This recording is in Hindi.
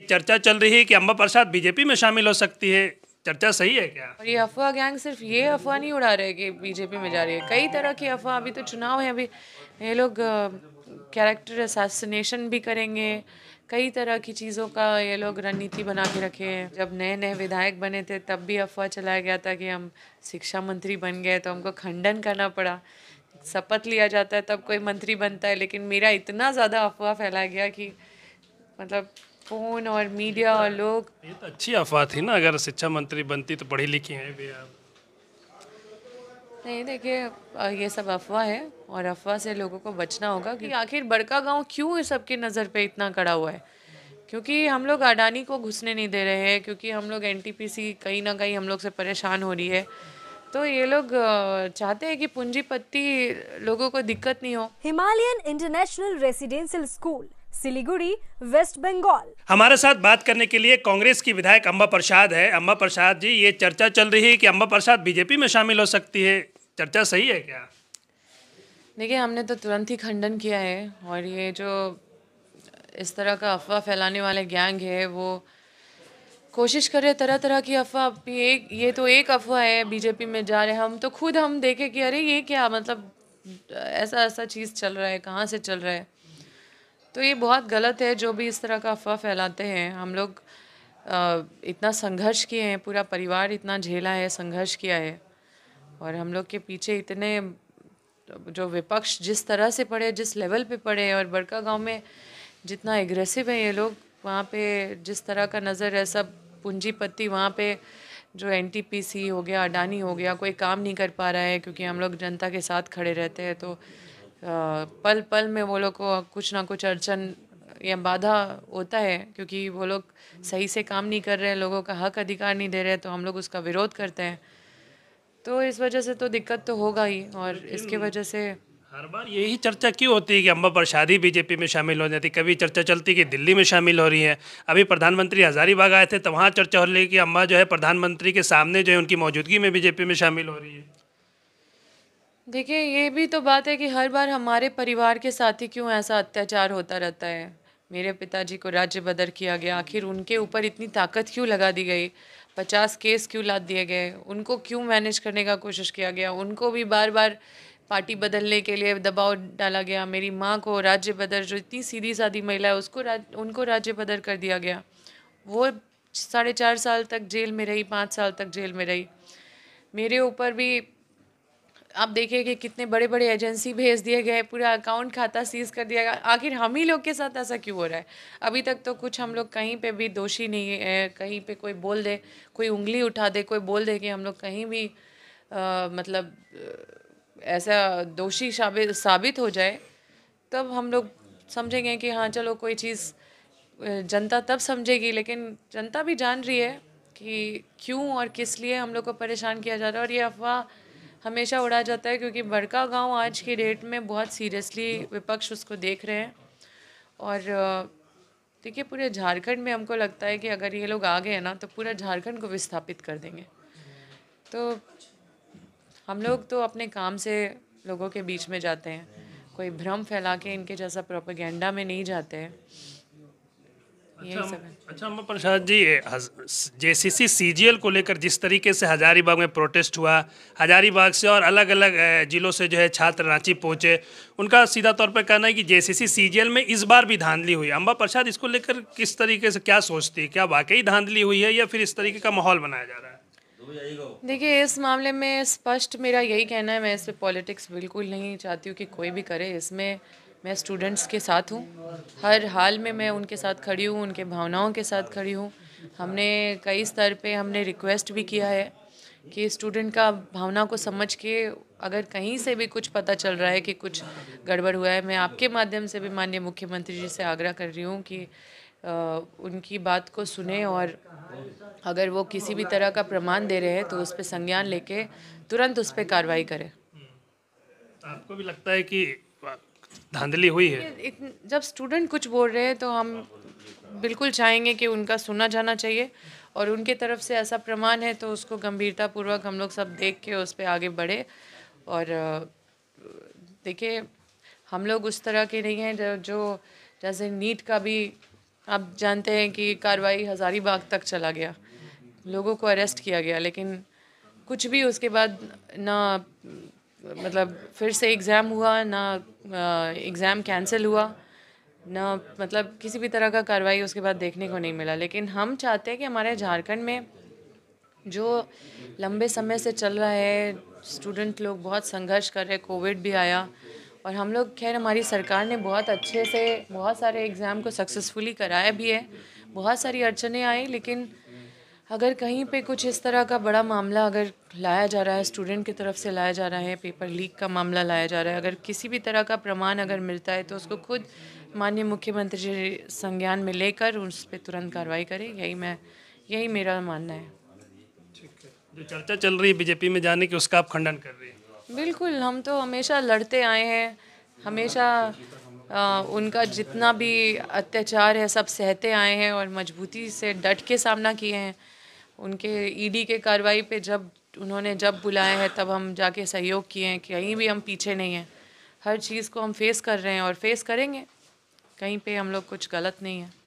ये चर्चा चल रही है कि अम्बा प्रसाद बीजेपी में शामिल हो सकती है चर्चा सही है क्या और ये अफवाह गैंग सिर्फ ये अफवाह नहीं उड़ा रहे कि बीजेपी में जा रही है कई तरह की अफवाह अभी तो चुनाव है अभी ये लोग कैरेक्टर असासिनेशन भी करेंगे कई तरह की चीज़ों का ये लोग रणनीति बना के रखे हैं जब नए नए विधायक बने थे तब भी अफवाह चलाया गया था कि हम शिक्षा मंत्री बन गए तो हमको खंडन करना पड़ा शपथ लिया जाता है तब कोई मंत्री बनता है लेकिन मेरा इतना ज़्यादा अफवाह फैलाया गया कि मतलब फ़ोन और मीडिया और लोग ये तो अच्छी अफवाह थी ना अगर शिक्षा मंत्री बनती तो पढ़ी लिखी हैं भी नहीं देखिए ये सब अफवाह है और अफवाह से लोगों को बचना होगा कि हम्म। आखिर बड़का गांव क्यों सबकी नज़र पे इतना कड़ा हुआ है क्योंकि हम लोग अडानी को घुसने नहीं दे रहे हैं क्योंकि हम लोग एन कहीं ना कहीं हम लोग से परेशान हो रही है तो ये लोग चाहते हैं कि पूंजीपति लोगों को दिक्कत नहीं हो Himalayan International Residential School Siliguri West Bengal हमारे साथ बात करने के लिए कांग्रेस की विधायक अम्बा प्रसाद है अम्बा प्रसाद जी ये चर्चा चल रही है कि अम्बा प्रसाद बीजेपी में शामिल हो सकती है चर्चा सही है क्या देखिए हमने तो तुरंत ही खंडन किया है और ये जो इस तरह का अफवाह फैलाने वाले गैंग है वो कोशिश कर रहे तरह तरह की अफवाह एक ये तो एक अफवाह है बीजेपी में जा रहे हम तो खुद हम देखे कि अरे ये क्या मतलब ऐसा ऐसा चीज़ चल रहा है कहाँ से चल रहा है तो ये बहुत गलत है जो भी इस तरह का अफवाह फैलाते हैं हम लोग इतना संघर्ष किए हैं पूरा परिवार इतना झेला है संघर्ष किया है और हम लोग के पीछे इतने जो विपक्ष जिस तरह से पड़े जिस लेवल पे पड़े और बड़का गांव में जितना एग्रेसिव है ये लोग वहाँ पे जिस तरह का नज़र है सब पूंजीपति वहाँ पे जो एन हो गया अडानी हो गया कोई काम नहीं कर पा रहा है क्योंकि हम लोग जनता के साथ खड़े रहते हैं तो पल पल में वो लोग को कुछ ना कुछ अड़चन या बाधा होता है क्योंकि वो लोग सही से काम नहीं कर रहे हैं लोगों का हक अधिकार नहीं दे रहे तो हम लोग उसका विरोध करते हैं तो इस वजह से तो दिक्कत तो होगा ही और इसके वजह से हर बार यही चर्चा क्यों होती है कि अम्बा प्रसादी बीजेपी में शामिल हो जाती कभी चर्चा चलती कि दिल्ली में शामिल हो रही है अभी प्रधानमंत्री हजारीबाग आए थे तो वहाँ चर्चा हो रही है कि अम्बा जो है प्रधानमंत्री के सामने जो है उनकी मौजूदगी में बीजेपी में शामिल हो रही है देखिए ये भी तो बात है कि हर बार हमारे परिवार के साथ ही क्यों ऐसा अत्याचार होता रहता है मेरे पिताजी को राज्य बदर किया गया आखिर उनके ऊपर इतनी ताकत क्यों लगा दी गई पचास केस क्यों लाद दिए गए उनको क्यों मैनेज करने का कोशिश किया गया उनको भी बार बार पार्टी बदलने के लिए दबाव डाला गया मेरी माँ को राज्य बदर जो इतनी सीधी साधी महिला है उसको राज उनको राज्य बदर कर दिया गया वो साढ़े चार साल तक जेल में रही पाँच साल तक जेल में रही मेरे ऊपर भी आप देखिए कि कितने बड़े बड़े एजेंसी भेज दिए गए पूरा अकाउंट खाता सीज कर दिया गया आखिर हम ही लोग के साथ ऐसा क्यों हो रहा है अभी तक तो कुछ हम लोग कहीं पे भी दोषी नहीं है कहीं पे कोई बोल दे कोई उंगली उठा दे कोई बोल दे कि हम लोग कहीं भी आ, मतलब ऐसा दोषी साबित हो जाए तब हम लोग समझेंगे कि हाँ चलो कोई चीज़ जनता तब समझेगी लेकिन जनता भी जान रही है कि क्यों और किस लिए हम लोग को परेशान किया जा रहा है और ये अफवाह हमेशा उड़ा जाता है क्योंकि बड़का गांव आज की डेट में बहुत सीरियसली विपक्ष उसको देख रहे हैं और देखिए पूरे झारखंड में हमको लगता है कि अगर ये लोग आ गए हैं ना तो पूरा झारखंड को विस्थापित कर देंगे तो हम लोग तो अपने काम से लोगों के बीच में जाते हैं कोई भ्रम फैला के इनके जैसा प्रोपेगेंडा में नहीं जाते हैं अच्छा अम्मा प्रसाद जी जेसीसी सी को लेकर जिस तरीके से हजारीबाग में प्रोटेस्ट हुआ हजारीबाग से और अलग अलग जिलों से जो है छात्र रांची पहुंचे उनका सीधा तौर पर कहना है कि जेसीसी सी में इस बार भी धांधली हुई अम्बा प्रसाद इसको लेकर किस तरीके से क्या सोचती है क्या वाकई धांधली हुई है या फिर इस तरीके का माहौल बनाया जा रहा है देखिए इस मामले में स्पष्ट मेरा यही कहना है मैं इस पर पॉलिटिक्स बिल्कुल नहीं चाहती हूँ कि कोई भी करे इसमें मैं स्टूडेंट्स के साथ हूँ हर हाल में मैं उनके साथ खड़ी हूँ उनके भावनाओं के साथ खड़ी हूँ हमने कई स्तर पे हमने रिक्वेस्ट भी किया है कि स्टूडेंट का भावना को समझ के अगर कहीं से भी कुछ पता चल रहा है कि कुछ गड़बड़ हुआ है मैं आपके माध्यम से भी माननीय मुख्यमंत्री जी से आग्रह कर रही हूँ कि आ, उनकी बात को सुने और अगर वो किसी भी तरह का प्रमाण दे रहे हैं तो उस पर संज्ञान लेके तुरंत उस पर कार्रवाई करें आपको भी लगता है कि धांधली हुई है जब स्टूडेंट कुछ बोल रहे हैं तो हम बिल्कुल चाहेंगे कि उनका सुना जाना चाहिए और उनके तरफ से ऐसा प्रमाण है तो उसको गंभीरतापूर्वक हम लोग सब देख के उस पर आगे बढ़े और देखिए हम लोग उस तरह के नहीं हैं जो जैसे नीट का भी आप जानते हैं कि कार्रवाई हज़ारीबाग तक चला गया लोगों को अरेस्ट किया गया लेकिन कुछ भी उसके बाद ना मतलब फिर से एग्ज़ाम हुआ ना एग्ज़ाम कैंसिल हुआ ना मतलब किसी भी तरह का कार्रवाई उसके बाद देखने को नहीं मिला लेकिन हम चाहते हैं कि हमारे झारखंड में जो लंबे समय से चल रहा है स्टूडेंट लोग बहुत संघर्ष कर रहे कोविड भी आया और हम लोग खैर हमारी सरकार ने बहुत अच्छे से बहुत सारे एग्ज़ाम को सक्सेसफुली कराया भी है बहुत सारी अड़चने आई लेकिन अगर कहीं पे कुछ इस तरह का बड़ा मामला अगर लाया जा रहा है स्टूडेंट की तरफ से लाया जा रहा है पेपर लीक का मामला लाया जा रहा है अगर किसी भी तरह का प्रमाण अगर मिलता है तो उसको खुद माननीय मुख्यमंत्री जी संज्ञान में लेकर उस पर तुरंत कार्रवाई करें यही मैं यही मेरा मानना है जो चर्चा चल रही है बीजेपी में जाने की उसका आप खंडन कर रहे हैं बिल्कुल हम तो हमेशा लड़ते आए हैं हमेशा आ, उनका जितना भी अत्याचार है सब सहते आए हैं और मजबूती से डट के सामना किए हैं उनके ईडी e के कार्रवाई पे जब उन्होंने जब बुलाए हैं तब हम जाके सहयोग किए हैं कहीं भी हम पीछे नहीं हैं हर चीज़ को हम फेस कर रहे हैं और फेस करेंगे कहीं पे हम लोग कुछ गलत नहीं है